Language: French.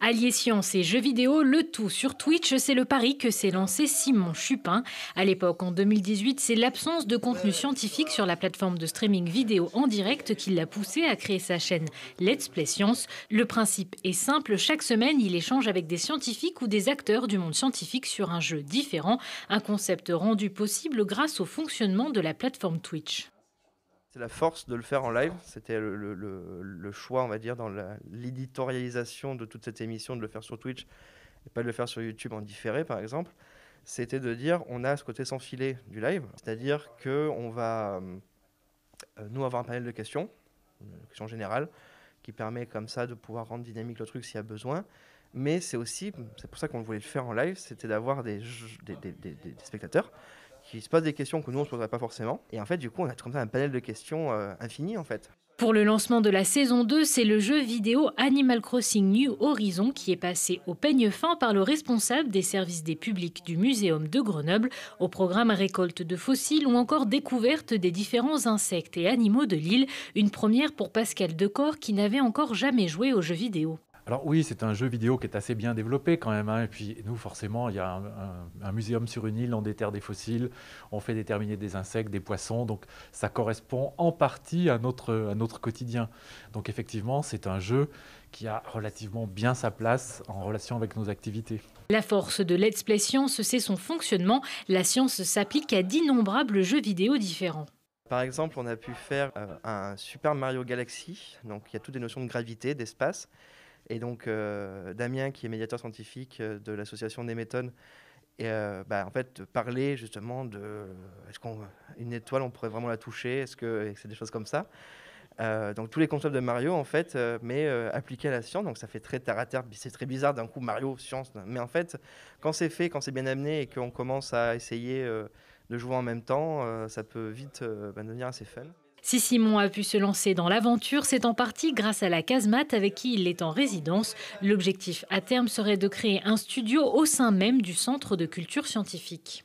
Allier science et jeux vidéo, le tout sur Twitch, c'est le pari que s'est lancé Simon Chupin. À l'époque, en 2018, c'est l'absence de contenu scientifique sur la plateforme de streaming vidéo en direct qui l'a poussé à créer sa chaîne Let's Play Science. Le principe est simple, chaque semaine, il échange avec des scientifiques ou des acteurs du monde scientifique sur un jeu différent, un concept rendu possible grâce au fonctionnement de la plateforme Twitch. C'est la force de le faire en live. C'était le, choix, on va dire, dans l'éditorialisation de toute cette émission, de le faire sur Twitch et pas de le faire sur YouTube en différé, par exemple. C'était de dire, on a ce côté sans filet du live, c'est-à-dire que va euh, nous avoir un panel de questions, une euh, question générale, qui permet comme ça de pouvoir rendre dynamique le truc s'il y a besoin. Mais c'est aussi, c'est pour ça qu'on voulait le faire en live, c'était d'avoir des, spectateurs qui se des questions que nous on se poserait pas forcément. Et en fait, du coup, on a comme un panel de questions euh, infini Pour le lancement de la saison 2, c'est le jeu vidéo Animal Crossing New Horizon qui est passé au peigne fin par le responsable des services des publics du Muséum de Grenoble, au programme récolte de fossiles ou encore découverte des différents insectes et animaux de l'île, une première pour Pascal Decor qui n'avait encore jamais joué aux jeux vidéo. Alors oui, c'est un jeu vidéo qui est assez bien développé quand même. Hein. Et puis nous, forcément, il y a un, un, muséum sur une île, on déterre des fossiles, on fait déterminer des insectes, des poissons. Donc ça correspond en partie à notre, à notre quotidien. Donc effectivement, c'est un jeu qui a relativement bien sa place en relation avec nos activités. La force de Let's Play Science, c'est son fonctionnement. La science s'applique à d'innombrables jeux vidéo différents. Par exemple, on a pu faire euh, un Super Mario Galaxy. Donc il y a toutes des notions de gravité, d'espace. Et donc, euh, Damien, qui est médiateur scientifique euh, de l'association Nemeton, et euh, bah, en fait, parler justement de est-ce qu'une étoile, on pourrait vraiment la toucher Est-ce que c'est des choses comme ça Donc tous les concepts de Mario, en fait, mais appliqués à la science. Donc ça fait très terre à terre. C'est très bizarre d'un coup Mario science. Mais en fait, quand c'est fait, quand c'est bien amené et qu'on commence à essayer de jouer en même temps, ça peut vite bah, devenir assez fun. Si Simon a pu se lancer dans l'aventure, c'est en partie grâce à la Casemate avec qui il est en résidence. L'objectif à terme serait de créer un studio au sein même du Centre de culture scientifique.